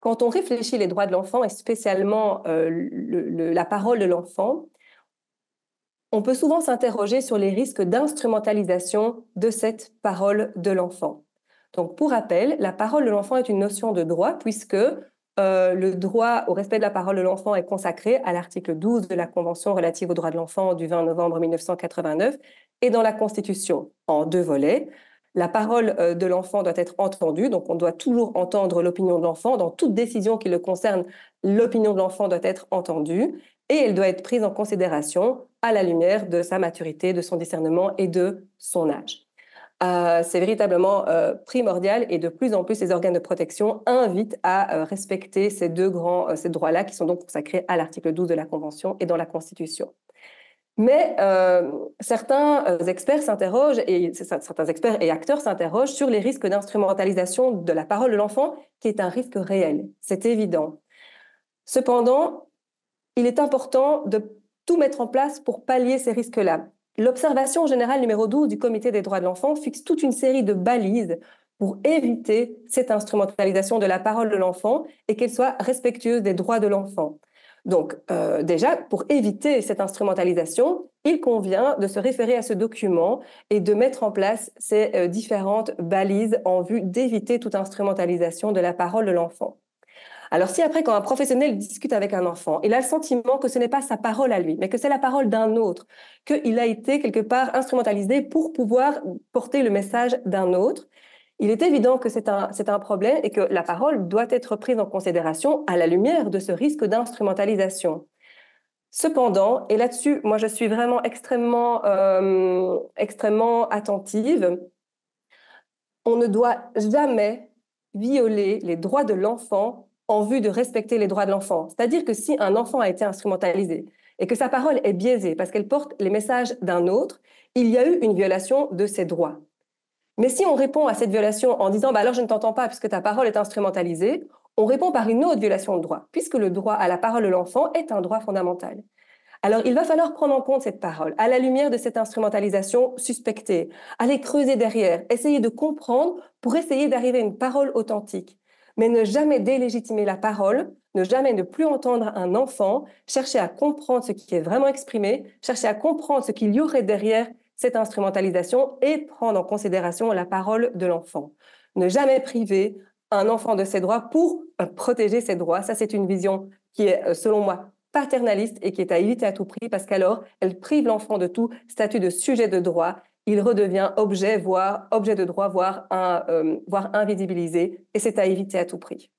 Quand on réfléchit les droits de l'enfant et spécialement euh, la parole de l'enfant, on peut souvent s'interroger sur les risques d'instrumentalisation de cette parole de l'enfant. Donc, pour rappel, la parole de l'enfant est une notion de droit puisque euh, le droit au respect de la parole de l'enfant est consacré à l'article 12 de la Convention relative aux droits de l'enfant du 20 novembre 1989 et dans la Constitution en deux volets. La parole euh, de l'enfant doit être entendue, donc on doit toujours entendre l'opinion de l'enfant. Dans toute décision qui le concerne, l'opinion de l'enfant doit être entendue et elle doit être prise en considération à la lumière de sa maturité, de son discernement et de son âge. Euh, c'est véritablement euh, primordial et de plus en plus les organes de protection invitent à respecter ces deux grands ces droits-là qui sont donc consacrés à l'article 12 de la Convention et dans la Constitution. Mais euh, certains euh, experts s'interrogent, et certains experts et acteurs s'interrogent sur les risques d'instrumentalisation de la parole de l'enfant, qui est un risque réel, c'est évident. Cependant, il est important de tout mettre en place pour pallier ces risques-là. L'observation générale numéro 12 du Comité des droits de l'enfant fixe toute une série de balises pour éviter cette instrumentalisation de la parole de l'enfant et qu'elle soit respectueuse des droits de l'enfant. Donc, euh, déjà, pour éviter cette instrumentalisation, il convient de se référer à ce document et de mettre en place ces euh, différentes balises en vue d'éviter toute instrumentalisation de la parole de l'enfant. Alors si après, quand un professionnel discute avec un enfant, il a le sentiment que ce n'est pas sa parole à lui, mais que c'est la parole d'un autre, qu'il a été quelque part instrumentalisé pour pouvoir porter le message d'un autre, il est évident que c'est un, problème et que la parole doit être prise en considération à la lumière de ce risque d'instrumentalisation. Cependant, et là-dessus, moi je suis vraiment extrêmement, euh, extrêmement attentive, on ne doit jamais violer les droits de l'enfant en vue de respecter les droits de l'enfant. C'est-à-dire que si un enfant a été instrumentalisé et que sa parole est biaisée parce qu'elle porte les messages d'un autre, il y a eu une violation de ses droits. Mais si on répond à cette violation en disant bah alors je ne t'entends pas puisque ta parole est instrumentalisée, on répond par une autre violation de droit, puisque le droit à la parole de l'enfant est un droit fondamental. Alors, il va falloir prendre en compte cette parole à la lumière de cette instrumentalisation suspectée, aller creuser derrière, essayer de comprendre pour essayer d'arriver à une parole authentique. Mais ne jamais délégitimer la parole, ne jamais ne plus entendre un enfant, chercher à comprendre ce qui est vraiment exprimé, chercher à comprendre ce qu'il y aurait derrière cette instrumentalisation et prendre en considération la parole de l'enfant. Ne jamais priver un enfant de ses droits pour euh, protéger ses droits. Ça, c'est une vision qui est, euh, selon moi, paternaliste et qui est à éviter à tout prix parce qu'alors, elle prive l'enfant de tout statut de sujet de droit. Il redevient objet, voire objet de droit, voire, euh, voire invisibilisé. Et c'est à éviter à tout prix.